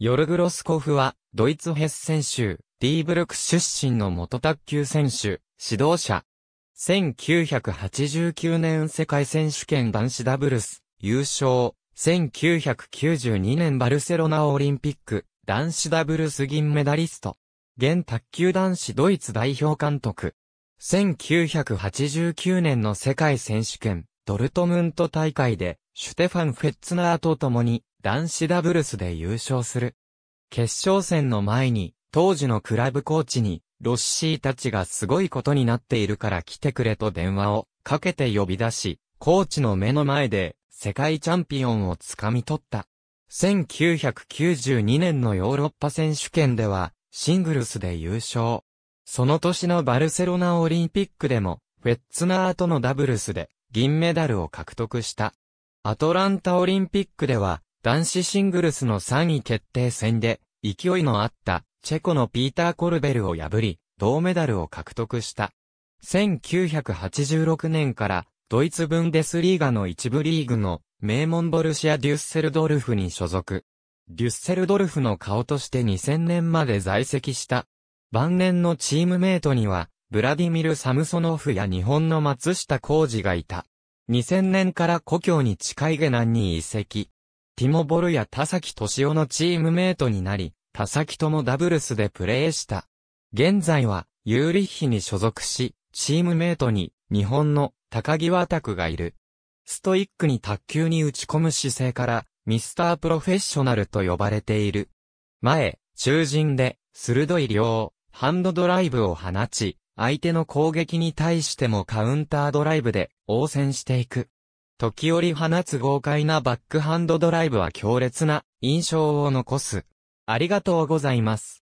ヨルグロスコフは、ドイツヘッセン州、ディーブルク出身の元卓球選手、指導者。1989年世界選手権男子ダブルス、優勝。1992年バルセロナオリンピック、男子ダブルス銀メダリスト。現卓球男子ドイツ代表監督。1989年の世界選手権、ドルトムント大会で、シュテファン・フェッツナーと共に、男子ダブルスで優勝する。決勝戦の前に、当時のクラブコーチに、ロッシーたちがすごいことになっているから来てくれと電話をかけて呼び出し、コーチの目の前で世界チャンピオンをつかみ取った。1992年のヨーロッパ選手権ではシングルスで優勝。その年のバルセロナオリンピックでもフェッツナーとのダブルスで銀メダルを獲得した。アトランタオリンピックでは男子シングルスの3位決定戦で、勢いのあった、チェコのピーター・コルベルを破り、銅メダルを獲得した。1986年から、ドイツブンデスリーガの一部リーグの、名門ボルシア・デュッセルドルフに所属。デュッセルドルフの顔として2000年まで在籍した。晩年のチームメイトには、ブラディミル・サムソノフや日本の松下浩二がいた。2000年から故郷に近い下南に移籍。ティモ・ボルや田崎敏夫のチームメイトになり、田崎ともダブルスでプレーした。現在は、ユーリッヒに所属し、チームメイトに、日本の高木和拓がいる。ストイックに卓球に打ち込む姿勢から、ミスタープロフェッショナルと呼ばれている。前、中陣で、鋭い量、ハンドドライブを放ち、相手の攻撃に対してもカウンタードライブで応戦していく。時折放つ豪快なバックハンドドライブは強烈な印象を残す。ありがとうございます。